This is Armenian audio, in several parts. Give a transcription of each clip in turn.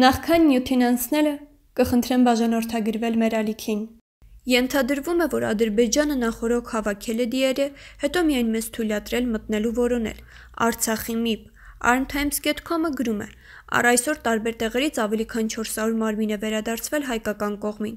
Նախքան նյութին անցնելը կխնդրեմ բաժանորդագրվել մեր ալիքին։ Ենթադրվում է, որ Ադրբեջանը նախորոք հավաքել է դիերը, հետո միայն մեզ թույլատրել մտնելու որոնել։ Արցախի MIP ArmTimes.com-ը գրում է. «Առ այսօր տարբեր տեղերից ավելի քան 400 մարմին է վերադարձվել հայկական կողմին»։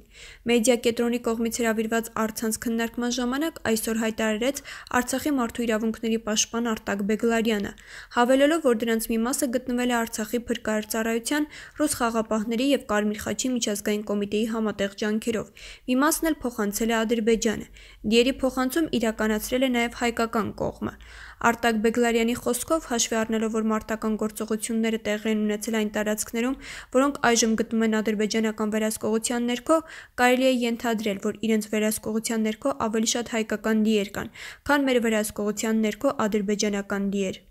Մեդիա կենտրոնի կողմից հրավիրված առցանց քննարկման ժամանակ այսօր հայտարարեց Արցախի մարդու իրավունքների պաշտպան Արտակ Բեգլարյանը, հավելելով, որ դրանց մի մասը գտնվել է Արցախի Փրկարարծարայության, ռուս խաղապահների և Կարմիրխաչի միջազգային կոմիտեի համատեղ ջանքերով, մի մասն էլ փոխանցել է Ադրբեջանը։ Դիերի փոխանցում իրականացրել է նաև հայկական կողմը։ Արտակ Բեգլարյանի խոսքով, հաշվի առնելով, որ մարտական գործողությունները տեղի են ունեցել այն տարածքներում, որոնք այժմ գտնվում են ադրբեջանական վերահսկողության ներքո, կարելի է ենթադրել, որ իրենց վերահսկողության ներքո ավելի շատ հայկական լիեր կան, քան մեր վերահսկողության ներքո ադրբեջանական լիեր։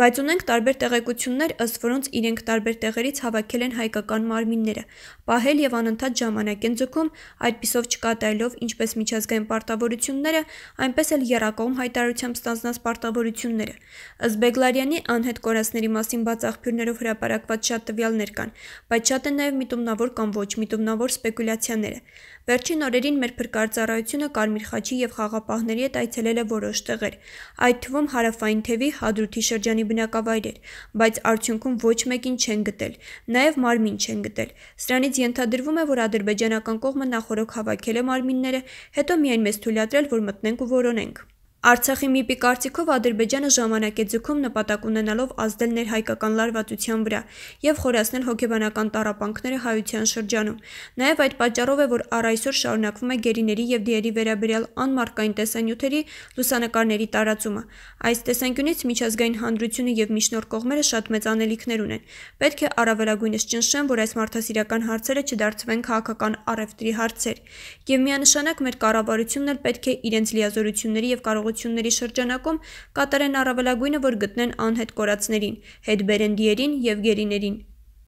Բայց ունենք տարբեր տեղեկություններ, ըստ որոնց իրենք տարբեր տեղերից հավաքել են հայկական մարմինները, պահել եւ անընդհատ ժամանակ են ձգում, այդպիսով չկատարելով ինչպես միջազգային պարտավորությունները, այնպես էլ Երակոմ հայտարարությամբ ստանձնած պարտավորությունները։ Ըստ Բեգլարյանի անհետ կորածների մասին բաց աղբյուրներով հրապարակված շատ տվյալներ կան, բայց շատ են նաեւ միտումնավոր կամ ոչ միտումնավոր սպեկուլյացիաները։ Վերջին օրերին մեր փրկարծարայությունը Կարմիր խաչի եւ խաղապահների հետ այցելել է որոշ տեղեր, այդ թվում հարավային թևի Հադրութի շրջանի հայկների բնակավայրեր, բայց արդյունքում ոչ մեկին չեն գտել, նաև մարմին չեն գտել։ Սրանից ենթադրվում է, որ ադրբեջանական կողմը նախորոք հավաքել է մարմինները, հետո միայն մեզ թույլատրել, որ մտնենք ու որոնենք։ Արցախի ՄԻՊ-ի կարծիքով Ադրբեջանը ժամանակ է ձգում նպատակ ունենալով ազդել ներհայկական լարվածության վրա եւ խորացնել հոգեբանական տարապանքները հայության շրջանում։ Նաեւ այդ պատճառով է, որ առ այսօր շարունակվում է գերիների եւ դիերի վերաբերյալ անմարքային տեսանյութերի լուսանկարների տարածումը։ Այս տեսանկյունից միջազգային հանրությունը եւ միջնորդ կողմերը շատ մեծ անելիքներ ունեն։ Պետք է առավելագույնս ճնշեն, որ այս մարդասիրական հարցերը չդարձվեն քաղաքական առևտրի հարցեր։ Եվ միանշանակ մեր կառավարությունն էլ պետք է իրենց լիազորությունների եւ կարողությունների գործողությունների շրջանակում կատարեն առավելագույնը, որ գտնեն անհետ կորածներին, հետբերենդիերին եւ գերիներին։